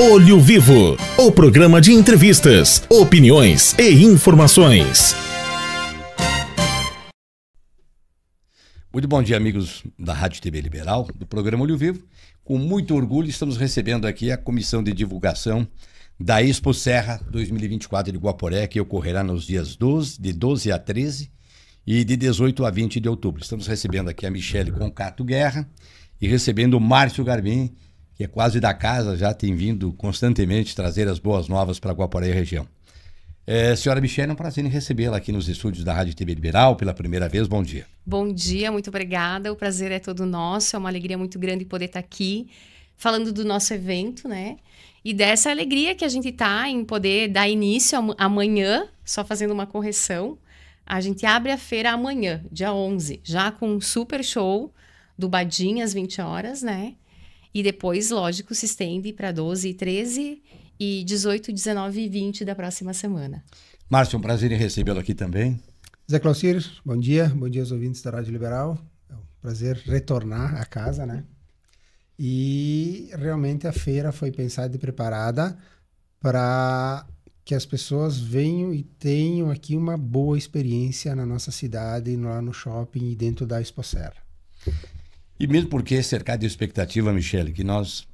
Olho Vivo, o programa de entrevistas, opiniões e informações. Muito bom dia, amigos da Rádio TV Liberal, do programa Olho Vivo. Com muito orgulho, estamos recebendo aqui a Comissão de Divulgação da Expo Serra 2024 de Guaporé, que ocorrerá nos dias 12, de 12 a 13 e de 18 a 20 de outubro. Estamos recebendo aqui a Michele Concato Guerra e recebendo o Márcio Garbim, que é quase da casa, já tem vindo constantemente trazer as boas novas para Guaporé e região. É, senhora Michelle, é um prazer em recebê-la aqui nos estúdios da Rádio TV Liberal pela primeira vez. Bom dia. Bom dia, muito obrigada. O prazer é todo nosso. É uma alegria muito grande poder estar tá aqui falando do nosso evento, né? E dessa alegria que a gente está em poder dar início amanhã, só fazendo uma correção. A gente abre a feira amanhã, dia 11, já com um super show do Badin às 20 horas, né? E depois, lógico, se estende para 12 13 e 18, 19 e 20 da próxima semana. Márcio, é um prazer em recebê-lo aqui também. Zé Clausir, bom dia. Bom dia aos ouvintes da Rádio Liberal. É um prazer retornar à casa, né? E realmente a feira foi pensada e preparada para que as pessoas venham e tenham aqui uma boa experiência na nossa cidade, lá no shopping e dentro da Serra. E mesmo porque é cercado de expectativa, Michele, que nós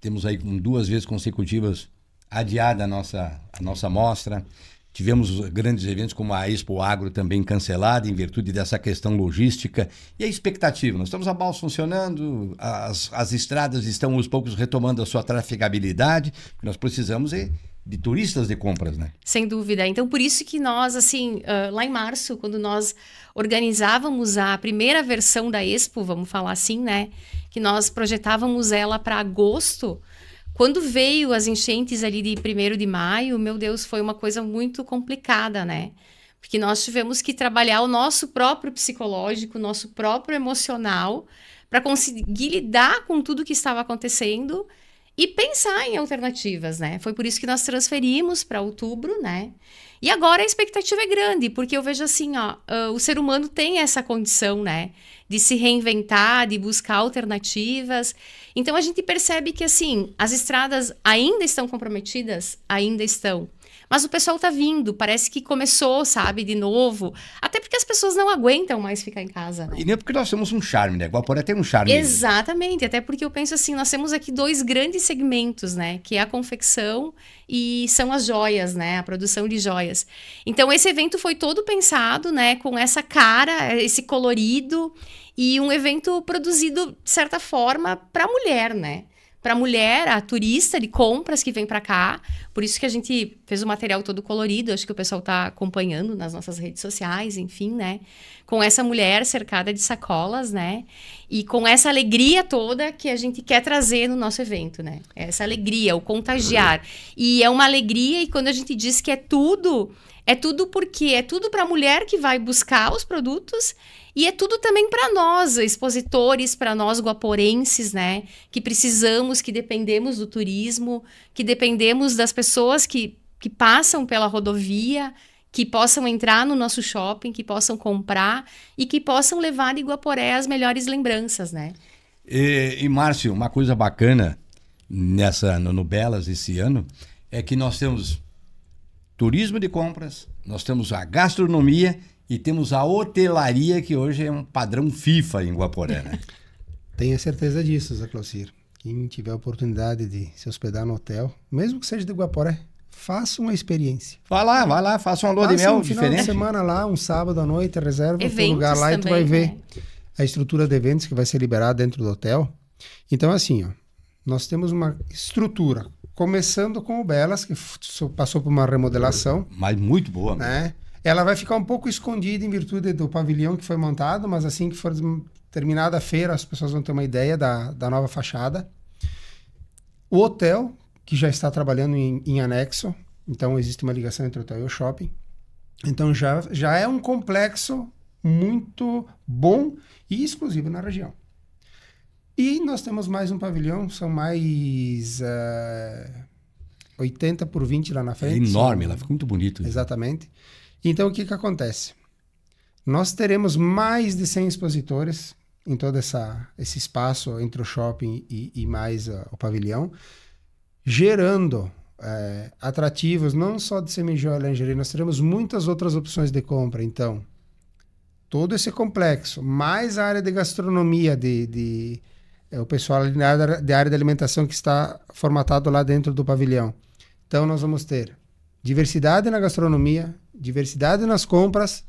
temos aí duas vezes consecutivas adiada a nossa, a nossa mostra. Tivemos grandes eventos como a Expo Agro também cancelada em virtude dessa questão logística. E a expectativa? Nós estamos a balsa funcionando, as, as estradas estão aos poucos retomando a sua traficabilidade. nós precisamos e é de turistas de compras, né? Sem dúvida. Então, por isso que nós, assim, uh, lá em março, quando nós organizávamos a primeira versão da Expo, vamos falar assim, né? Que nós projetávamos ela para agosto. Quando veio as enchentes ali de 1 de maio, meu Deus, foi uma coisa muito complicada, né? Porque nós tivemos que trabalhar o nosso próprio psicológico, o nosso próprio emocional, para conseguir lidar com tudo que estava acontecendo e pensar em alternativas, né? Foi por isso que nós transferimos para outubro, né? E agora a expectativa é grande, porque eu vejo assim, ó, uh, o ser humano tem essa condição, né, de se reinventar, de buscar alternativas. Então a gente percebe que assim, as estradas ainda estão comprometidas, ainda estão, mas o pessoal tá vindo, parece que começou, sabe, de novo. Até porque as pessoas não aguentam mais ficar em casa, né? E nem é porque nós temos um charme, né? Guaporé tem um charme. Exatamente, até porque eu penso assim, nós temos aqui dois grandes segmentos, né? Que é a confecção e são as joias, né? A produção de joias. Então esse evento foi todo pensado, né, com essa cara, esse colorido e um evento produzido de certa forma para mulher, né? para mulher, a turista de compras que vem para cá. Por isso que a gente fez o material todo colorido, acho que o pessoal está acompanhando nas nossas redes sociais, enfim, né? Com essa mulher cercada de sacolas, né? E com essa alegria toda que a gente quer trazer no nosso evento, né? Essa alegria, o contagiar. E é uma alegria e quando a gente diz que é tudo, é tudo porque é tudo para a mulher que vai buscar os produtos e é tudo também para nós, expositores, para nós guaporenses, né? Que precisamos, que dependemos do turismo, que dependemos das pessoas que, que passam pela rodovia, que possam entrar no nosso shopping, que possam comprar e que possam levar de Guaporé as melhores lembranças, né? E, e Márcio, uma coisa bacana nessa no, no Belas esse ano é que nós temos turismo de compras, nós temos a gastronomia e temos a hotelaria, que hoje é um padrão FIFA em Guaporé, né? Tenha certeza disso, Zé Clausir. Quem tiver a oportunidade de se hospedar no hotel, mesmo que seja de Guaporé, faça uma experiência. Vai lá, vai lá, faça uma lua de mel um diferente. semana lá, um sábado à noite, reserva um lugar lá também, e tu vai ver né? a estrutura de eventos que vai ser liberada dentro do hotel. Então, assim, ó, nós temos uma estrutura Começando com o Belas, que passou por uma remodelação. Mas muito boa. Né? Ela vai ficar um pouco escondida em virtude do pavilhão que foi montado, mas assim que for terminada a feira, as pessoas vão ter uma ideia da, da nova fachada. O hotel, que já está trabalhando em, em anexo, então existe uma ligação entre o hotel e o shopping. Então já, já é um complexo muito bom e exclusivo na região. E nós temos mais um pavilhão, são mais uh, eh, 80 por 20 lá na frente. É enorme, lá fica muito bonito. Né? Exatamente. Então, o que, que acontece? Nós teremos mais de 100 expositores em todo essa, esse espaço entre o shopping e, e mais uh, o pavilhão, gerando é, atrativos, não só de semijoia e lingerie, nós teremos muitas outras opções de compra. Então, todo esse complexo, mais a área de gastronomia, de, de é o pessoal de área, de área de alimentação que está formatado lá dentro do pavilhão. Então, nós vamos ter diversidade na gastronomia, diversidade nas compras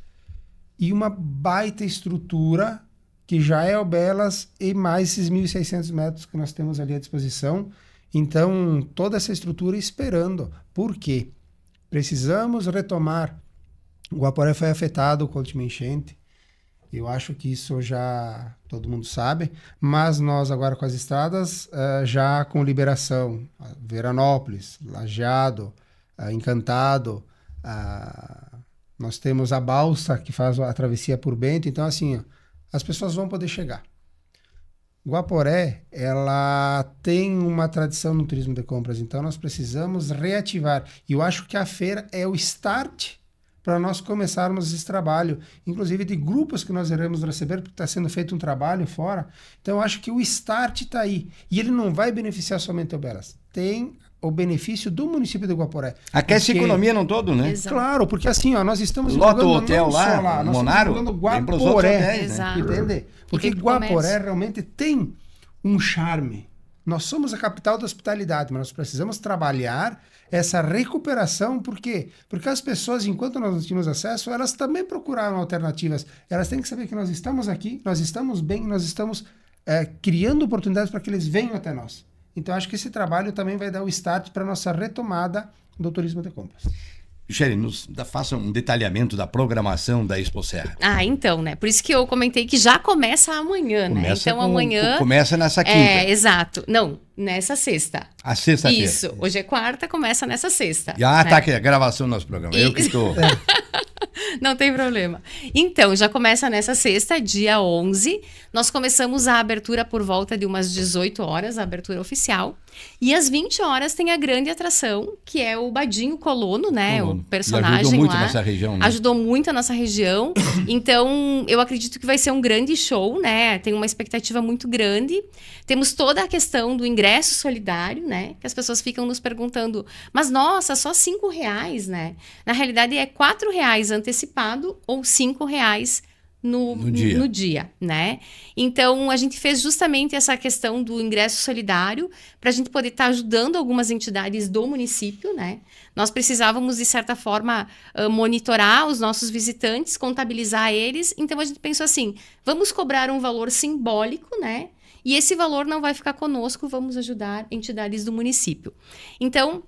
e uma baita estrutura que já é o Belas e mais esses 1.600 metros que nós temos ali à disposição. Então, toda essa estrutura esperando. Por quê? Precisamos retomar. O Guaporé foi afetado com a última enchente. Eu acho que isso já todo mundo sabe, mas nós agora com as estradas, eh, já com liberação, Veranópolis, Lajeado, eh, Encantado, eh, nós temos a balsa que faz a travessia por Bento, então assim, as pessoas vão poder chegar. Guaporé, ela tem uma tradição no turismo de compras, então nós precisamos reativar. E eu acho que a feira é o start para nós começarmos esse trabalho, inclusive de grupos que nós iremos receber, porque está sendo feito um trabalho fora. Então, eu acho que o start está aí. E ele não vai beneficiar somente o Belas. Tem o benefício do município de Guaporé. Aquece porque... a economia não todo, né? Exato. Claro, porque assim, ó, nós estamos Lota o hotel lá, lá, nós Monaro, estamos Guaporé, hotéis, né? entende? Porque Guaporé realmente tem um charme nós somos a capital da hospitalidade, mas nós precisamos trabalhar essa recuperação, por quê? Porque as pessoas, enquanto nós não tínhamos acesso, elas também procuraram alternativas. Elas têm que saber que nós estamos aqui, nós estamos bem, nós estamos é, criando oportunidades para que eles venham até nós. Então, acho que esse trabalho também vai dar o start para a nossa retomada do turismo de compras. Michele, nos faça um detalhamento da programação da Expo Serra. Ah, então, né? Por isso que eu comentei que já começa amanhã, né? começa né? Então com, amanhã. Começa nessa é, quinta. É, exato. Não, nessa sexta. A sexta-feira. Isso. Hoje é quarta, começa nessa sexta. ah, né? tá aqui, a gravação do nosso programa. E... Eu que estou. Não tem problema. Então, já começa nessa sexta, dia 11. Nós começamos a abertura por volta de umas 18 horas, a abertura oficial. E às 20 horas tem a grande atração, que é o Badinho Colono, né? Colono. O personagem lá. ajudou muito a nossa região, né? Ajudou muito a nossa região. então, eu acredito que vai ser um grande show, né? Tem uma expectativa muito grande. Temos toda a questão do ingresso solidário, né? Que as pessoas ficam nos perguntando, mas nossa, só cinco reais, né? Na realidade é quatro reais antecipado ou cinco reais no, no, dia. no, dia. né? Então a gente fez justamente essa questão do ingresso solidário para a gente poder estar tá ajudando algumas entidades do município, né? Nós precisávamos de certa forma monitorar os nossos visitantes, contabilizar eles. Então a gente pensou assim, vamos cobrar um valor simbólico, né? E esse valor não vai ficar conosco, vamos ajudar entidades do município. Então,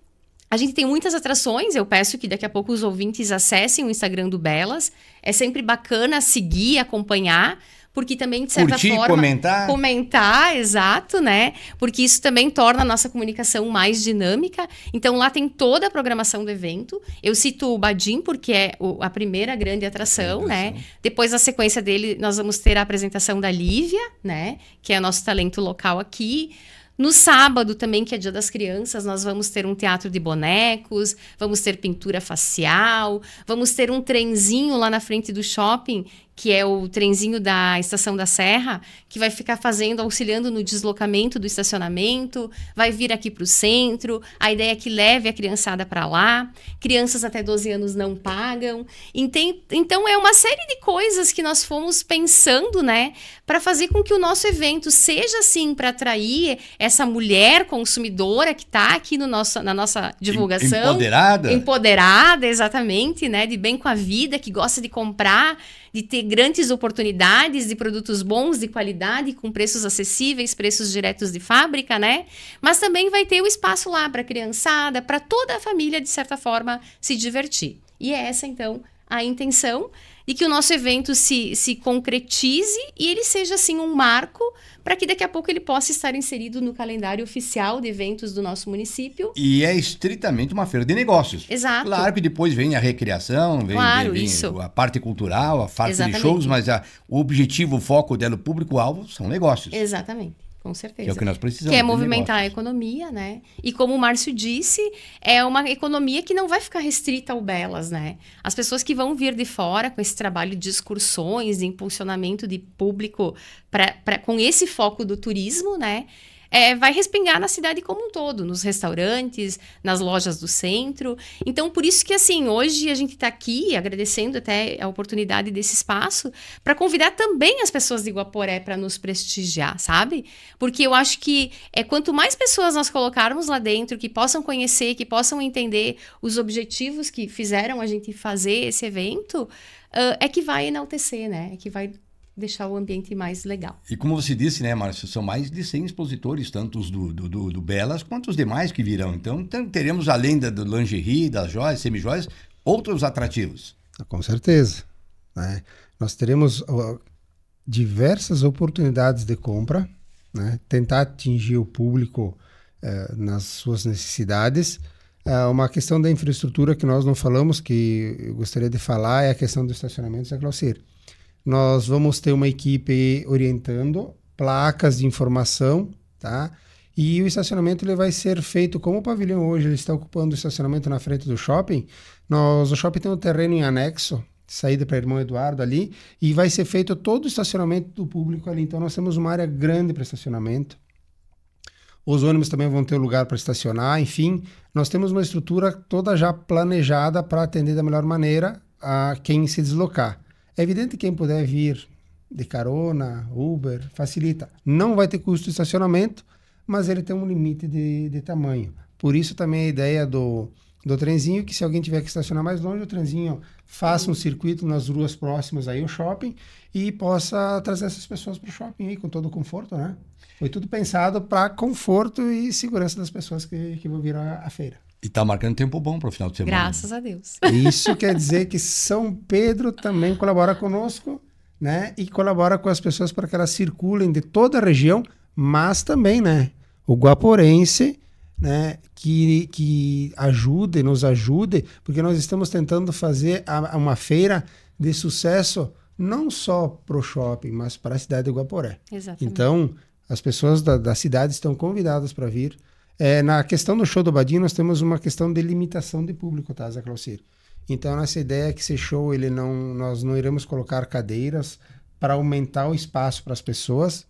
a gente tem muitas atrações, eu peço que daqui a pouco os ouvintes acessem o Instagram do Belas. É sempre bacana seguir, acompanhar porque também, de certa Curtir, forma. Comentar. Comentar, exato, né? Porque isso também torna a nossa comunicação mais dinâmica. Então lá tem toda a programação do evento. Eu cito o Badim, porque é o, a primeira grande atração, né? Depois, na sequência dele, nós vamos ter a apresentação da Lívia, né? Que é o nosso talento local aqui. No sábado também, que é Dia das Crianças, nós vamos ter um teatro de bonecos, vamos ter pintura facial, vamos ter um trenzinho lá na frente do shopping que é o trenzinho da Estação da Serra, que vai ficar fazendo, auxiliando no deslocamento do estacionamento, vai vir aqui para o centro. A ideia é que leve a criançada para lá. Crianças até 12 anos não pagam. Então, é uma série de coisas que nós fomos pensando, né, para fazer com que o nosso evento seja assim para atrair essa mulher consumidora que está aqui no nosso, na nossa divulgação. Empoderada. Empoderada, exatamente, né, de bem com a vida, que gosta de comprar de ter grandes oportunidades de produtos bons, de qualidade, com preços acessíveis, preços diretos de fábrica, né? Mas também vai ter o espaço lá para a criançada, para toda a família, de certa forma, se divertir. E é essa, então, a intenção e que o nosso evento se, se concretize e ele seja assim um marco para que daqui a pouco ele possa estar inserido no calendário oficial de eventos do nosso município. E é estritamente uma feira de negócios. Exato. Claro que depois vem a recreação, vem, claro, vem, vem a parte cultural, a parte Exatamente. de shows, mas a, o objetivo, o foco dela, o público-alvo são negócios. Exatamente. Com certeza. Que é o que nós precisamos. Que é movimentar negócios. a economia, né? E como o Márcio disse, é uma economia que não vai ficar restrita ao Belas, né? As pessoas que vão vir de fora com esse trabalho de excursões, de impulsionamento de público pra, pra, com esse foco do turismo, né? é, vai respingar na cidade como um todo, nos restaurantes, nas lojas do centro. Então, por isso que, assim, hoje a gente está aqui agradecendo até a oportunidade desse espaço para convidar também as pessoas de Guaporé para nos prestigiar, sabe? Porque eu acho que é quanto mais pessoas nós colocarmos lá dentro que possam conhecer, que possam entender os objetivos que fizeram a gente fazer esse evento, uh, é que vai enaltecer, né? É que vai deixar o ambiente mais legal. E como você disse, né, Márcio, são mais de 100 expositores, tanto os do, do, do, do Belas quanto os demais que virão. Então, teremos, além da, do lingerie, das joias, semijoias, outros atrativos. Ah, com certeza. Né? Nós teremos diversas oportunidades de compra, né? tentar atingir o público eh, nas suas necessidades. Eh, uma questão da infraestrutura que nós não falamos, que eu gostaria de falar, é a questão do estacionamento da Glaucir. Nós vamos ter uma equipe orientando, placas de informação, tá? E o estacionamento ele vai ser feito como o pavilhão hoje, ele está ocupando o estacionamento na frente do shopping. Nós, o shopping tem um terreno em anexo, saída para Irmão Eduardo ali, e vai ser feito todo o estacionamento do público ali. Então nós temos uma área grande para estacionamento. Os ônibus também vão ter lugar para estacionar, enfim, nós temos uma estrutura toda já planejada para atender da melhor maneira a quem se deslocar. É evidente que quem puder vir de carona, Uber, facilita. Não vai ter custo de estacionamento, mas ele tem um limite de, de tamanho. Por isso também a ideia do, do trenzinho, que se alguém tiver que estacionar mais longe, o trenzinho faça um circuito nas ruas próximas aí ao shopping e possa trazer essas pessoas para o shopping aí com todo o conforto, né? Foi tudo pensado para conforto e segurança das pessoas que, que vão vir à feira. E está marcando tempo bom para o final de semana. Graças a Deus. Isso quer dizer que São Pedro também colabora conosco, né? E colabora com as pessoas para que elas circulem de toda a região, mas também, né? O guaporense, né? Que, que ajude, nos ajude, porque nós estamos tentando fazer a, uma feira de sucesso não só para o shopping, mas para a cidade de Guaporé. Exatamente. Então, as pessoas da, da cidade estão convidadas para vir é, na questão do show do Badinho, nós temos uma questão de limitação de público, tá, Zé Claucir? Então, nossa ideia é que esse show, ele não, nós não iremos colocar cadeiras para aumentar o espaço para as pessoas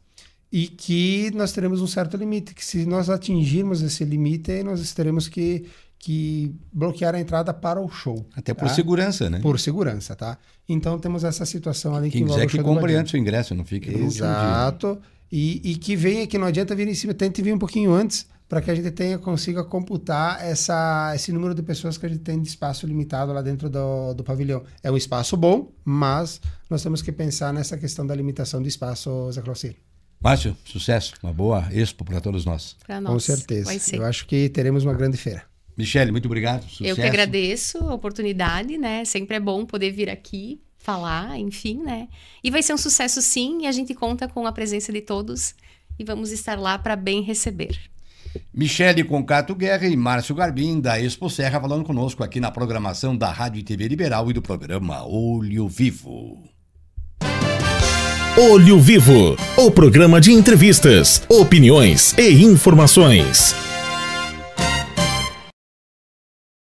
e que nós teremos um certo limite, que se nós atingirmos esse limite, nós teremos que, que bloquear a entrada para o show. Até tá? por segurança, né? Por segurança, tá? Então, temos essa situação ali Quem que quiser que compre antes o ingresso, não fique Exato. Dia, e, e que venha, que não adianta vir em cima, tente vir um pouquinho antes, para que a gente tenha, consiga computar essa, esse número de pessoas que a gente tem de espaço limitado lá dentro do, do pavilhão. É um espaço bom, mas nós temos que pensar nessa questão da limitação de espaço, Zé Claucir. Márcio, sucesso, uma boa expo para todos nós. Para nós. Com certeza. Eu acho que teremos uma grande feira. Michele, muito obrigado. Sucesso. Eu que agradeço a oportunidade, né? Sempre é bom poder vir aqui falar, enfim, né? E vai ser um sucesso sim, e a gente conta com a presença de todos e vamos estar lá para bem receber. Michele Concato Guerra e Márcio Garbim, da Expo Serra, falando conosco aqui na programação da Rádio e TV Liberal e do programa Olho Vivo. Olho Vivo, o programa de entrevistas, opiniões e informações.